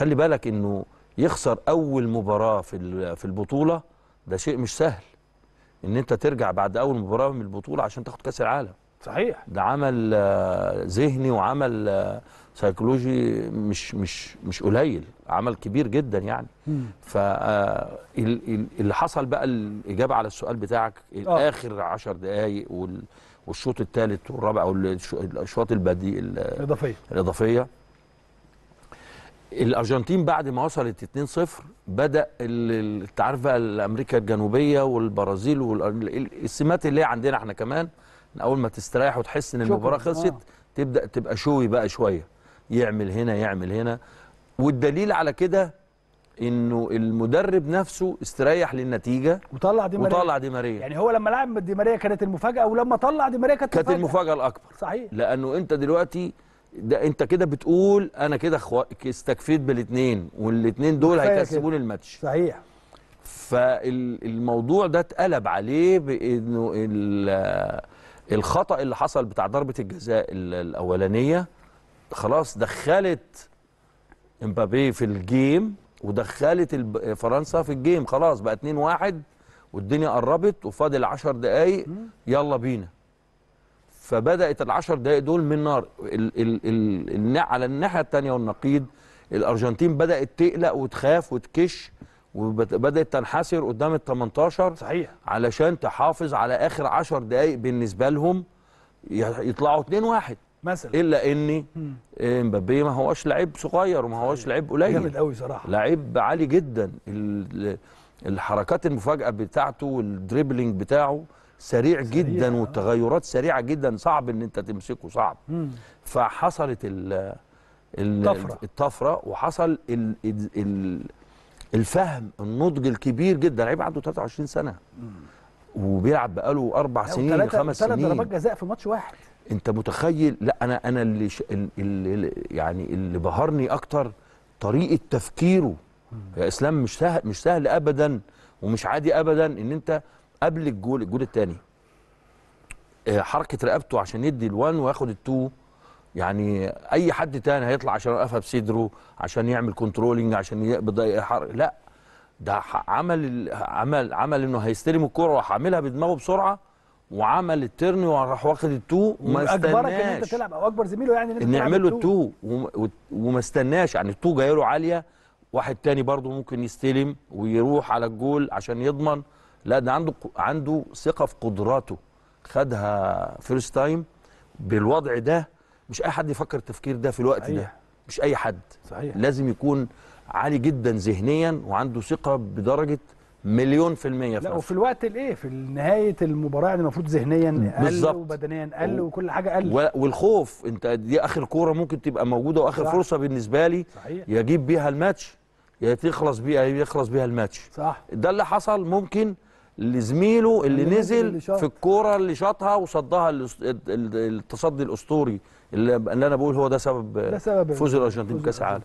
خلي بالك انه يخسر اول مباراه في في البطوله ده شيء مش سهل ان انت ترجع بعد اول مباراه من البطوله عشان تاخد كاس العالم صحيح ده عمل آه، ذهني وعمل سيكولوجي آه، مش مش مش قليل عمل كبير جدا يعني ف آه، اللي حصل بقى الاجابه على السؤال بتاعك اخر 10 دقائق والشوط الثالث والرابع او الاشواط البديل الاضافيه الاضافيه الارجنتين بعد ما وصلت 2-0 بدا انت عارف بقى الامريكا الجنوبيه والبرازيل والسمات اللي هي عندنا احنا كمان اول ما تستريح وتحس ان المباراه آه. خلصت آه. تبدا تبقى شوي بقى شويه يعمل هنا يعمل هنا والدليل على كده انه المدرب نفسه استريح للنتيجه وطلع دي ماريا وطلع دي ماريا يعني هو لما لعب دي ماريا كانت المفاجاه ولما طلع دي ماريا كانت المفاجاه كانت المفاجاه الاكبر صحيح لانه انت دلوقتي ده انت كده بتقول انا كده خو... استكفيت بالاثنين والاثنين دول هيكسبوني الماتش صحيح فالموضوع ده اتقلب عليه بانه الخطا اللي حصل بتاع ضربه الجزاء الاولانيه خلاص دخلت امبابي في الجيم ودخلت فرنسا في الجيم خلاص بقى 2-1 والدنيا قربت وفاضل 10 دقايق يلا بينا فبدات العشر دقائق دول من نار ال ال ال على الناحيه الثانيه والنقيض الارجنتين بدات تقلق وتخاف وتكش وبدات تنحسر قدام ال 18 صحيح علشان تحافظ على اخر 10 دقائق بالنسبه لهم يطلعوا 2 1 مثلا الا ان امبابي ما هواش لعيب صغير وما هواش لعيب قليل جامد قوي صراحه لعيب عالي جدا الحركات المفاجاه بتاعته والدريبلينج بتاعه سريع, سريع جدا آه. والتغيرات سريعه جدا صعب ان انت تمسكه صعب مم. فحصلت ال الطفره الطفره وحصل الـ الـ الفهم النضج الكبير جدا لعيب عنده 23 سنه مم. وبيلعب بقاله اربع سنين خمس سنين ثلاث ضربات جزاء في ماتش واحد انت متخيل لا انا انا اللي, ش... اللي يعني اللي بهرني اكتر طريقه تفكيره يا اسلام مش سهل مش سهل ابدا ومش عادي ابدا ان انت قبل الجول الجول الثاني آه، حركه رقبته عشان يدي الوان وياخد التو يعني اي حد تاني هيطلع عشان يقفها بصدره عشان يعمل كنترولنج عشان يقبض لا ده عمل عمل عمل انه هيستلم الكوره وراح عاملها بدماغه بسرعه وعمل الترن وراح واخد التو وما استناش ان انت تلعب او اكبر زميله يعني ان, إن يعمل له التو وما استناش يعني التو جايله له عاليه واحد تاني برضه ممكن يستلم ويروح على الجول عشان يضمن لا ده عنده عنده ثقه في قدراته خدها فيرست تايم بالوضع ده مش اي حد يفكر التفكير ده في الوقت صحيح. ده مش اي حد صحيح. لازم يكون عالي جدا ذهنيا وعنده ثقه بدرجه مليون في المية في لا وفي الوقت الايه في نهاية المباراة يعني المفروض ذهنيا قل وبدنيا قل وكل حاجة قل والخوف انت دي اخر كورة ممكن تبقى موجودة واخر صح. فرصة بالنسبة لي صحيح. يجيب بيها الماتش يا تخلص بيها يخلص بيها الماتش صح ده اللي حصل ممكن لزميله اللي, اللي نزل اللي في الكوره اللي شاطها وصدها التصدي الاسطوري اللي انا بقول هو ده سبب, ده سبب فوز الارجنتين بكاس العالم